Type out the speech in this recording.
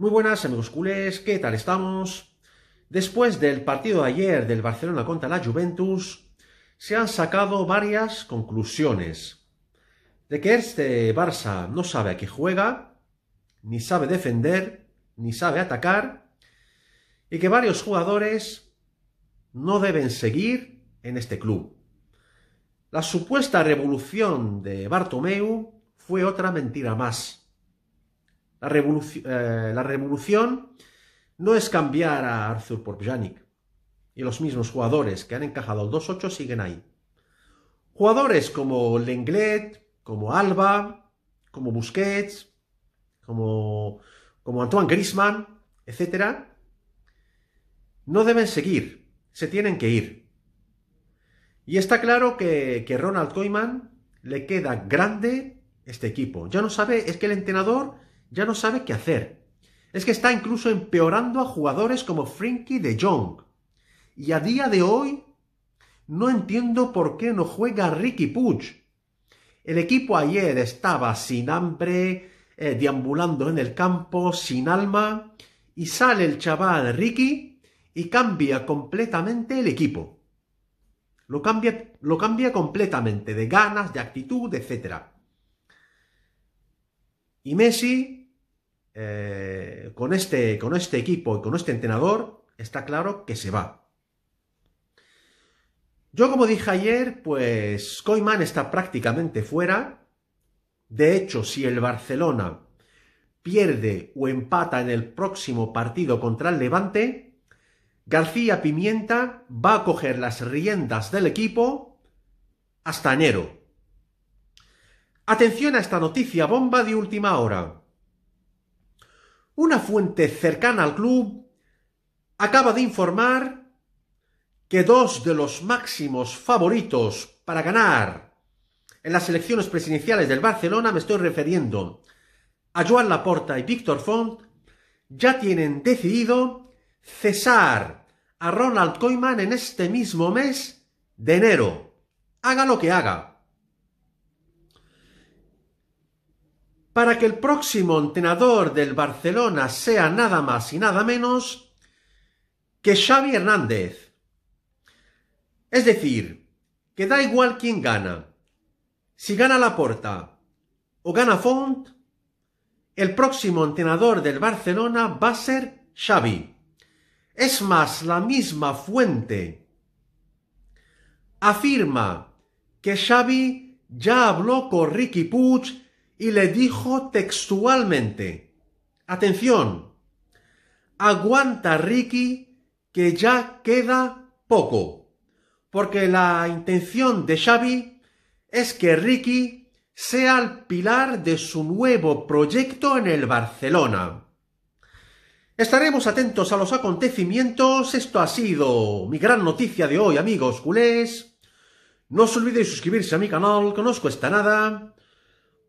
Muy buenas amigos culés, ¿qué tal estamos? Después del partido de ayer del Barcelona contra la Juventus, se han sacado varias conclusiones. De que este Barça no sabe a qué juega, ni sabe defender, ni sabe atacar, y que varios jugadores no deben seguir en este club. La supuesta revolución de Bartomeu fue otra mentira más. La, eh, la revolución no es cambiar a Arthur por Y los mismos jugadores que han encajado el 2-8 siguen ahí. Jugadores como Lenglet, como Alba, como Busquets, como, como Antoine Grisman, etc. No deben seguir, se tienen que ir. Y está claro que, que Ronald Koeman le queda grande este equipo. Ya no sabe, es que el entrenador ya no sabe qué hacer. Es que está incluso empeorando a jugadores como Frankie de Jong. Y a día de hoy no entiendo por qué no juega Ricky Puch. El equipo ayer estaba sin hambre, Diambulando eh, deambulando en el campo, sin alma, y sale el chaval Ricky y cambia completamente el equipo. Lo cambia, lo cambia completamente, de ganas, de actitud, etc. Y Messi eh, con, este, con este equipo y con este entrenador, está claro que se va. Yo, como dije ayer, pues Koeman está prácticamente fuera. De hecho, si el Barcelona pierde o empata en el próximo partido contra el Levante, García Pimienta va a coger las riendas del equipo hasta enero. Atención a esta noticia bomba de última hora. Una fuente cercana al club acaba de informar que dos de los máximos favoritos para ganar en las elecciones presidenciales del Barcelona, me estoy refiriendo a Joan Laporta y Víctor Font, ya tienen decidido cesar a Ronald Koeman en este mismo mes de enero. Haga lo que haga. para que el próximo entrenador del Barcelona sea nada más y nada menos que Xavi Hernández. Es decir, que da igual quién gana. Si gana Laporta o gana Font, el próximo entrenador del Barcelona va a ser Xavi. Es más, la misma fuente afirma que Xavi ya habló con Ricky Puig y le dijo textualmente, atención, aguanta Ricky que ya queda poco, porque la intención de Xavi es que Ricky sea el pilar de su nuevo proyecto en el Barcelona. Estaremos atentos a los acontecimientos. Esto ha sido mi gran noticia de hoy, amigos culés. No os olvidéis suscribirse a mi canal, que no os cuesta nada